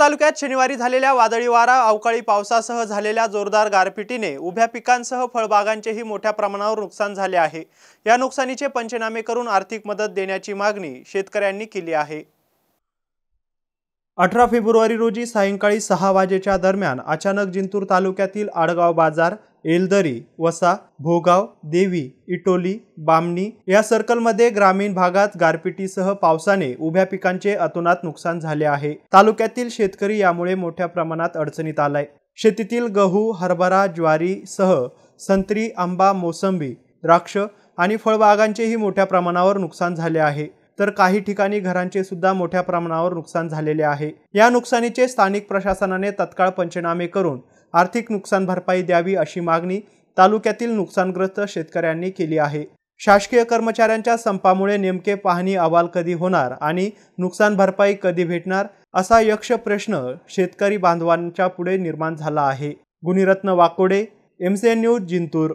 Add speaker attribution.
Speaker 1: तालुक्यात शनिवारी झालेल्या वादळी वारा अवकाळी पावसासह झालेल्या जोरदार गारपिटीने उभ्या पिकांसह फळबागांचेही मोठ्या प्रमाणावर नुकसान झाले आहे या नुकसानीचे पंचनामे करून आर्थिक मदत देण्याची मागणी शेतकऱ्यांनी केली आहे अठरा फेब्रुवारी रोजी सायंकाळी सहा वाजेच्या दरम्यान अचानक जिंतूर तालुक्यातील आडगाव बाजार एलदरी वसा भोगाव देवी इटोली बामणी या सर्कलमध्ये ग्रामीण भागात गारपिटीसह पावसाने उभ्या पिकांचे अतोनात नुकसान झाले आहे तालुक्यातील शेतकरी यामुळे मोठ्या प्रमाणात अडचणीत आलाय शेतीतील गहू हरभरा ज्वारी सह संत्री आंबा मोसंबी द्राक्ष आणि फळबागांचेही मोठ्या प्रमाणावर नुकसान झाले आहे तर काही ठिकाणी घरांचे सुद्धा मोठ्या प्रमाणावर नुकसान झालेले आहे या नुकसानीचे स्थानिक प्रशासनाने तत्काळ पंचनामे करून आर्थिक नुकसान भरपाई द्यावी अशी मागणी तालुक्यातील नुकसानग्रस्त शेतकऱ्यांनी केली आहे शासकीय कर्मचाऱ्यांच्या संपामुळे नेमके पाहणी अहवाल कधी होणार आणि नुकसान भरपाई कधी भेटणार असा यक्ष प्रश्न शेतकरी बांधवांच्या पुढे निर्माण झाला आहे गुणिरत्न वाकोडे एमसीएन न्यूज जिंतूर